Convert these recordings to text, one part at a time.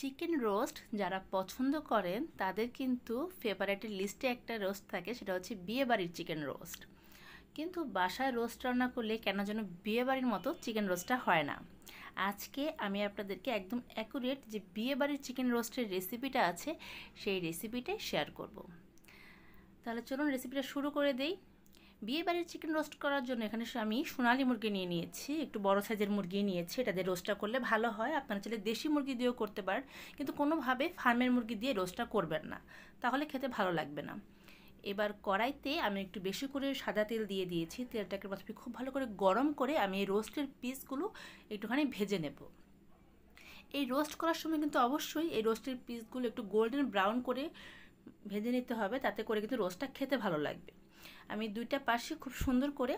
Chicken roast যারা পছন্দ করেন তাদের কিন্তু ফেভারেটের লিস্টে একটা রোস্ট থাকে সেটা হচ্ছে বিয়ে বাড়ির চিকেন রোস্ট কিন্তু বাসায় রোস্ট রান্না করলে কেন যেন বিয়ে বাড়ির মতো চিকেন রোস্টটা হয় না আজকে আমি আপনাদেরকে একদম অ্যাকুরেট যে বিয়ে বাড়ির চিকেন রোস্টের রেসিপিটা আছে সেই রেসিপিটাই শেয়ার করব। তাহলে চলুন রেসিপিটা শুরু করে দেই বিয়ে বাড়ির চিকেন রোস্ট করার জন্য এখানে আমি সোনালি মুরগি নিয়ে নিয়েছি একটু বড় সাইজের মুরগি নিয়েছি এটা দিয়ে রোস্টটা করলে ভালো হয় আপনারা চাইলে দেশি মুরগি দিয়েও করতে পারেন কিন্তু কোনোভাবে ফার্মের মুরগি দিয়ে রোস্টটা করবেন না তাহলে খেতে ভালো লাগবে না এবার কড়াইতে আমি একটু বেশি করে সাদা তেল দিয়ে দিয়েছি তেলটাকে প্রথমে খুব ভালো করে গরম করে আমি এই রোস্টের পিসগুলো একটুখানি ভেজে নেব এই রোস্ট করার সময় কিন্তু অবশ্যই এই রোস্টের পিসগুলো একটু গোল্ডেন ব্রাউন করে ভেজে নিতে হবে তাতে করে কিন্তু রোস্টটা খেতে ভালো লাগবে আমি দুইটা পাশে খুব সুন্দর করে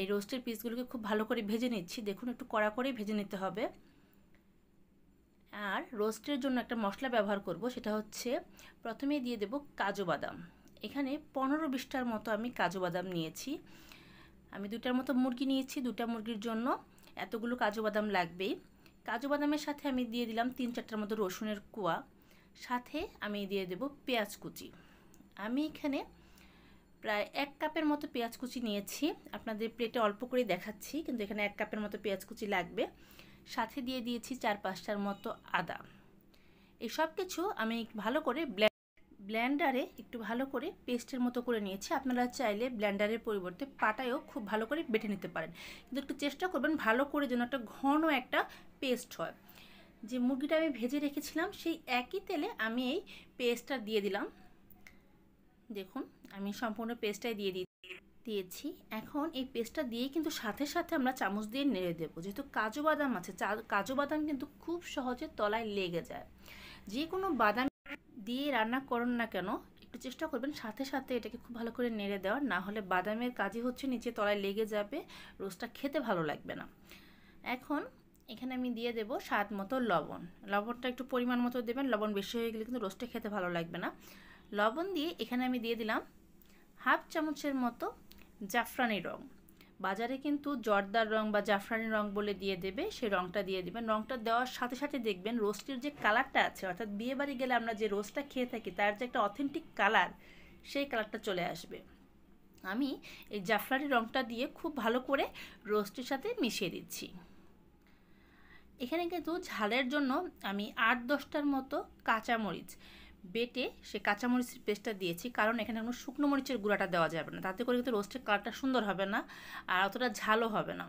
এই রোস্টের পিসগুলোকে খুব ভালো করে ভেজে নিচ্ছি দেখুন একটু কড়া করে ভেজে নিতে হবে আর রোস্টের জন্য একটা মশলা ব্যবহার করব সেটা হচ্ছে প্রথমে দিয়ে দেব কাজু বাদাম এখানে পনেরো বিশটার মতো আমি কাজু বাদাম নিয়েছি আমি দুটার মতো মুরগি নিয়েছি দুটা মুরগির জন্য এতগুলো কাজু বাদাম লাগবেই কাজু বাদামের সাথে আমি দিয়ে দিলাম তিন চারটার মতো রসুনের কুয়া সাথে আমি দিয়ে দেব পেঁয়াজ কুচি আমি এখানে প্রায় এক কাপের মতো পেঁয়াজ কুচি নিয়েছি আপনাদের প্লেটে অল্প করে দেখাচ্ছি কিন্তু এখানে এক কাপের মতো পেঁয়াজ কুচি লাগবে সাথে দিয়ে দিয়েছি চার পাঁচটার মতো আদা এই সব কিছু আমি ভালো করে ব্ল্যান্ডারে একটু ভালো করে পেস্টের মতো করে নিয়েছি আপনারা চাইলে ব্ল্যান্ডারের পরিবর্তে পাটায়ও খুব ভালো করে বেটে নিতে পারেন কিন্তু একটু চেষ্টা করবেন ভালো করে যেন একটা ঘন একটা পেস্ট হয় যে মুরগিটা আমি ভেজে রেখেছিলাম সেই একই তেলে আমি এই পেস্টটা দিয়ে দিলাম দেখুন আমি সম্পূর্ণ পেস্টটাই দিয়ে দিই দিয়েছি এখন এই পেস্টটা দিয়ে কিন্তু সাথে সাথে আমরা চামচ দিয়ে নেড়ে দেবো যেহেতু কাজু বাদাম আছে কাজু বাদাম কিন্তু খুব সহজে তলায় লেগে যায় যে কোনো বাদাম দিয়ে রান্না করুন না কেন একটু চেষ্টা করবেন সাথে সাথে এটাকে খুব ভালো করে নেড়ে দেওয়ার না হলে বাদামের কাজই হচ্ছে নিচে তলায় লেগে যাবে রোজটা খেতে ভালো লাগবে না এখন এখানে আমি দিয়ে দেব স্বাদ মতো লবণ লবণটা একটু পরিমাণ মতো দেবেন লবণ বেশি হয়ে গেলে কিন্তু রোস্টে খেতে ভালো লাগবে না লবণ দিয়ে এখানে আমি দিয়ে দিলাম হাফ চামচের মতো জাফরানি রং বাজারে কিন্তু জর্দার রং বা জাফরানি রং বলে দিয়ে দেবে সেই রংটা দিয়ে দেবেন রংটা দেওয়ার সাথে সাথে দেখবেন রোস্টের যে কালারটা আছে অর্থাৎ বিয়েবাড়ি গেলে আমরা যে রোস্টটা খেয়ে থাকি তার যে একটা অথেন্টিক কালার সেই কালারটা চলে আসবে আমি এই জাফরানি রংটা দিয়ে খুব ভালো করে রোস্টের সাথে মিশিয়ে দিচ্ছি এখানে কিন্তু ঝালের জন্য আমি আট দশটার মতো কাঁচামরিচ বেটে সে কাঁচামরিচের পেস্টটা দিয়েছি কারণ এখানে কোনো শুকনো মরিচের গুঁড়াটা দেওয়া যাবে না তাতে করে কিন্তু রোস্টের কালারটা সুন্দর হবে না আর অতটা ঝালও হবে না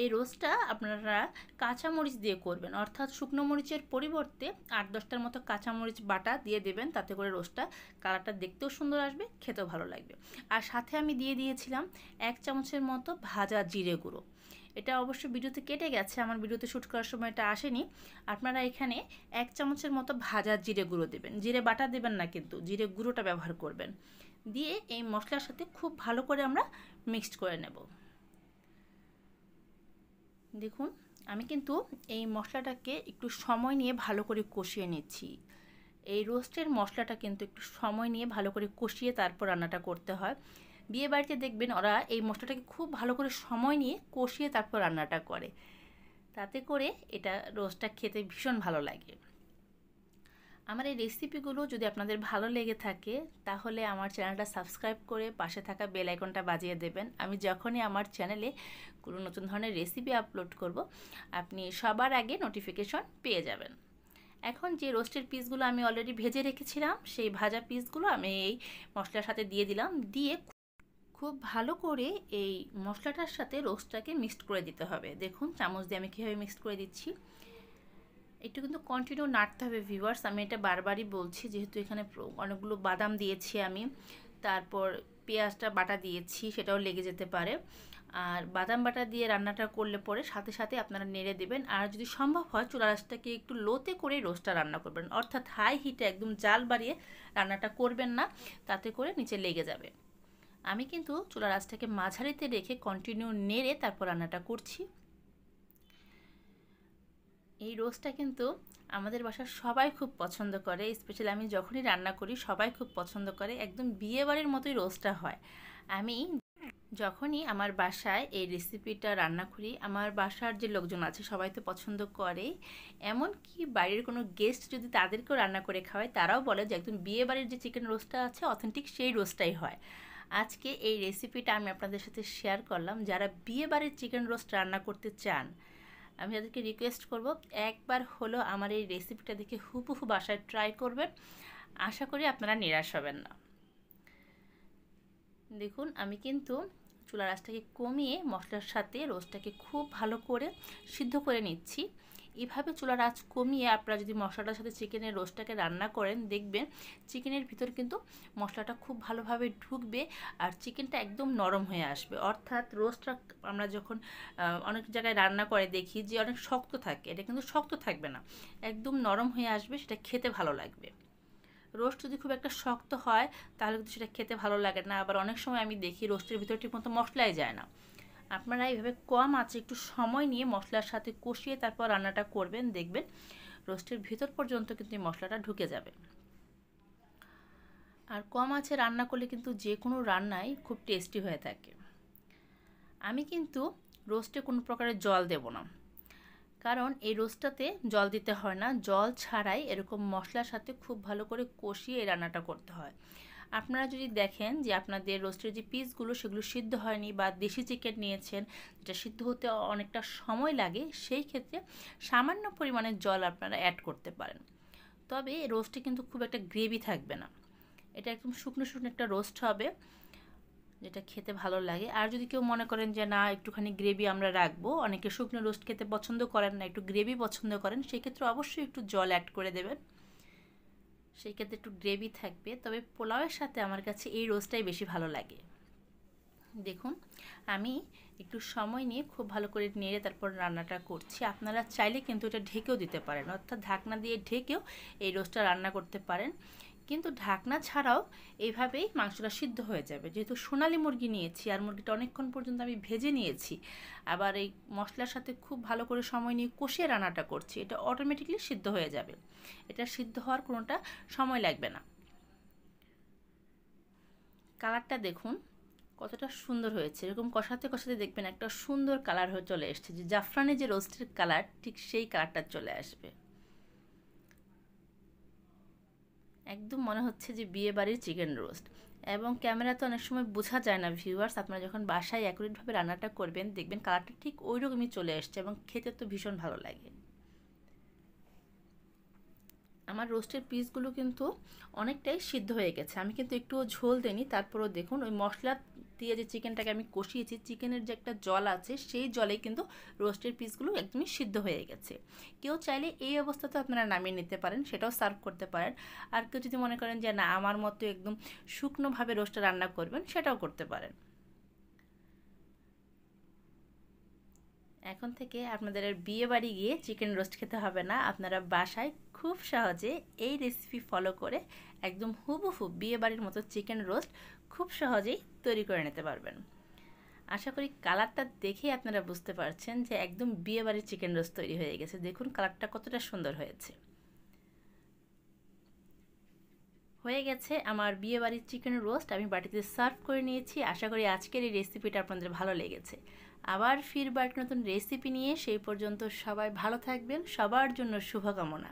এই রোস্টটা আপনারা কাঁচামরিচ দিয়ে করবেন অর্থাৎ শুকনো মরিচের পরিবর্তে আট দশটার মতো কাঁচামরিচ বাটা দিয়ে দেবেন তাতে করে রোস্টটা কালারটা দেখতেও সুন্দর আসবে খেতেও ভালো লাগবে আর সাথে আমি দিয়ে দিয়েছিলাম এক চামচের মতো ভাজা জিরে গুঁড়ো এটা অবশ্য ভিডিওতে কেটে গেছে আমার ভিডিওতে শ্যুট করার সময় এটা আসেনি আপনারা এখানে এক চামচের মতো ভাজা জিরে গুঁড়ো দেবেন জিরে বাটা দেবেন না কিন্তু জিরে গুঁড়োটা ব্যবহার করবেন দিয়ে এই মশলার সাথে খুব ভালো করে আমরা মিক্সড করে নেব দেখুন আমি কিন্তু এই মশলাটাকে একটু সময় নিয়ে ভালো করে কষিয়ে নিচ্ছি এই রোস্টের মশলাটা কিন্তু একটু সময় নিয়ে ভালো করে কষিয়ে তারপর রান্নাটা করতে হয় বিয়ে বাড়িতে দেখবেন ওরা এই মশলাটাকে খুব ভালো করে সময় নিয়ে কষিয়ে তারপর রান্নাটা করে তাতে করে এটা রোস্টটা খেতে ভীষণ ভালো লাগে আমার এই রেসিপিগুলো যদি আপনাদের ভালো লেগে থাকে তাহলে আমার চ্যানেলটা সাবস্ক্রাইব করে পাশে থাকা বেল আইকনটা বাজিয়ে দেবেন আমি যখনই আমার চ্যানেলে কোনো নতুন ধরনের রেসিপি আপলোড করব আপনি সবার আগে নোটিফিকেশন পেয়ে যাবেন এখন যে রোস্টের পিসগুলো আমি অলরেডি ভেজে রেখেছিলাম সেই ভাজা পিসগুলো আমি এই মশলার সাথে দিয়ে দিলাম দিয়ে খুব ভালো করে এই মশলাটার সাথে রোস্টটাকে মিক্সড করে দিতে হবে দেখুন চামচ দিয়ে আমি কীভাবে মিক্সড করে দিচ্ছি একটু কিন্তু কন্টিনিউ নাড়তে হবে ভিউয়ার্স আমি এটা বারবারই বলছি যেহেতু এখানে অনেকগুলো বাদাম দিয়েছি আমি তারপর পেঁয়াজটা বাটা দিয়েছি সেটাও লেগে যেতে পারে আর বাদাম বাটা দিয়ে রান্নাটা করলে পরে সাথে সাথে আপনারা নেড়ে দেবেন আর যদি সম্ভব হয় চুলা রাসটাকে একটু লোতে করে রোস্টটা রান্না করবেন অর্থাৎ হাই হিটে একদম জাল বাড়িয়ে রান্নাটা করবেন না তাতে করে নিচে লেগে যাবে আমি কিন্তু চুলার আঁচটাকে মাঝারিতে রেখে কন্টিনিউ নেড়ে তারপর রান্নাটা করছি এই রোস্টটা কিন্তু আমাদের বাসার সবাই খুব পছন্দ করে স্পেশালি আমি যখনই রান্না করি সবাই খুব পছন্দ করে একদম বিয়েবাড়ির মতোই রোস্টটা হয় আমি যখনই আমার বাসায় এই রেসিপিটা রান্না করি আমার বাসার যে লোকজন আছে সবাই তো পছন্দ করে এমন কি বাড়ির কোনো গেস্ট যদি তাদেরকেও রান্না করে খাওয়ায় তারাও বলে যে একদম বিয়ে বাড়ির যে চিকেন রোস্টটা আছে অথেন্টিক সেই রোস্টটাই হয় আজকে এই রেসিপিটা আমি আপনাদের সাথে শেয়ার করলাম যারা বিয়ে বাড়ির চিকেন রোস্ট রান্না করতে চান আমি তাদেরকে রিকোয়েস্ট করব একবার হলো আমার এই রেসিপিটা দেখে হুবহু বাসায় ট্রাই করবেন আশা করি আপনারা নিরাশ হবেন না দেখুন আমি কিন্তু চুলা রাসটাকে কমিয়ে মশলার সাথে রোস্টটাকে খুব ভালো করে সিদ্ধ করে নিচ্ছি এভাবে চুলার আঁচ কমিয়ে আপনারা যদি মশলাটার সাথে চিকেনের রোস্টটাকে রান্না করেন দেখবেন চিকেনের ভিতর কিন্তু মশলাটা খুব ভালোভাবে ঢুকবে আর চিকেনটা একদম নরম হয়ে আসবে অর্থাৎ রোস্টটা আমরা যখন অনেক জায়গায় রান্না করে দেখি যে অনেক শক্ত থাকে এটা কিন্তু শক্ত থাকবে না একদম নরম হয়ে আসবে সেটা খেতে ভালো লাগবে রোস্ট যদি খুব একটা শক্ত হয় তাহলে কিন্তু সেটা খেতে ভালো লাগে না আবার অনেক সময় আমি দেখি রোস্টের ঠিক ঠিকমতো মশলাই যায় না আপনারা এইভাবে কম আছে একটু সময় নিয়ে মশলার সাথে কষিয়ে তারপর রান্নাটা করবেন দেখবেন রোস্টের ভিতর পর্যন্ত কিন্তু এই মশলাটা ঢুকে যাবে আর কম আছে রান্না করলে কিন্তু যে কোনো রান্নাই খুব টেস্টি হয়ে থাকে আমি কিন্তু রোস্টে কোনো প্রকারের জল দেব না কারণ এই রোস্টটাতে জল দিতে হয় না জল ছাড়াই এরকম মশলার সাথে খুব ভালো করে কষিয়ে এই রান্নাটা করতে হয় আপনারা যদি দেখেন যে আপনাদের রোস্টের যে পিসগুলো সেগুলো সিদ্ধ হয়নি বা দেশি চিকেন নিয়েছেন যেটা সিদ্ধ হতে অনেকটা সময় লাগে সেই ক্ষেত্রে সামান্য পরিমাণে জল আপনারা অ্যাড করতে পারেন তবে রোস্টে কিন্তু খুব একটা গ্রেভি থাকবে না এটা একদম শুকনো শুকনো একটা রোস্ট হবে যেটা খেতে ভালো লাগে আর যদি কেউ মনে করেন যে না একটুখানি গ্রেভি আমরা রাখবো অনেকে শুকনো রোস্ট খেতে পছন্দ করেন না একটু গ্রেভি পছন্দ করেন সেক্ষেত্রে অবশ্যই একটু জল অ্যাড করে দেবেন সেই ক্ষেত্রে একটু গ্রেভি থাকবে তবে পোলাওয়ের সাথে আমার কাছে এই রোস্টটাই বেশি ভালো লাগে দেখুন আমি একটু সময় নিয়ে খুব ভালো করে নেড়ে তারপর রান্নাটা করছি আপনারা চাইলে কিন্তু এটা ঢেকেও দিতে পারেন অর্থাৎ ঢাকনা দিয়ে ঢেকেও এই রোস্টটা রান্না করতে পারেন কিন্তু ঢাকনা ছাড়াও এইভাবেই মাংসটা সিদ্ধ হয়ে যাবে যেহেতু সোনালি মুরগি নিয়েছি আর মুরগিটা অনেকক্ষণ পর্যন্ত আমি ভেজে নিয়েছি আবার এই মশলার সাথে খুব ভালো করে সময় নিয়ে কষিয়ে রান্নাটা করছি এটা অটোমেটিকলি সিদ্ধ হয়ে যাবে এটা সিদ্ধ হওয়ার কোনোটা সময় লাগবে না কালারটা দেখুন কতটা সুন্দর হয়েছে এরকম কষাতে কষাতে দেখবেন একটা সুন্দর কালার হয়ে চলে এসছে যে জাফরানের যে রোস্টের কালার ঠিক সেই কালারটা চলে আসবে একদম মনে হচ্ছে যে বিয়ে বাড়ির চিকেন রোস্ট এবং ক্যামেরা তো অনেক সময় বোঝা যায় না ভিউয়ার্স আপনারা যখন বাসায় অ্যাকুরেটভাবে রান্নাটা করবেন দেখবেন কালারটা ঠিক ওই রকমই চলে আসছে এবং খেতে তো ভীষণ ভালো লাগে আমার রোস্টের পিসগুলো কিন্তু অনেকটাই সিদ্ধ হয়ে গেছে আমি কিন্তু একটুও ঝোল দিইনি তারপরও দেখুন ওই মশলা দিয়ে যে চিকেনটাকে আমি কষিয়েছি চিকেনের যে একটা জল আছে সেই জলে কিন্তু রোস্টের পিসগুলো একদমই সিদ্ধ হয়ে গেছে কেউ চাইলে এই অবস্থাতে আপনারা নামিয়ে নিতে পারেন সেটাও সার্ভ করতে পারেন আর কেউ যদি মনে করেন যে না আমার মতো একদম শুকনোভাবে রোস্টটা রান্না করবেন সেটাও করতে পারেন এখন থেকে আপনাদের বিয়ে বাড়ি গিয়ে চিকেন রোস্ট খেতে হবে না আপনারা বাসায় খুব সহজে এই রেসিপি ফলো করে একদম হুবহু বিয়ে বাড়ির মতো চিকেন রোস্ট খুব সহজেই তৈরি করে নিতে পারবেন আশা করি কালারটা দেখেই আপনারা বুঝতে পারছেন যে একদম বিয়ে বাড়ির চিকেন রোস্ট তৈরি হয়ে গেছে দেখুন কালারটা কতটা সুন্দর হয়েছে হয়ে গেছে আমার বিয়ে বাড়ির চিকেন রোস্ট আমি বাটিতে সার্ভ করে নিয়েছি আশা করি আজকের এই রেসিপিটা আপনাদের ভালো লেগেছে আবার ফিরবার নতুন রেসিপি নিয়ে সেই পর্যন্ত সবাই ভালো থাকবেন সবার জন্য শুভকামনা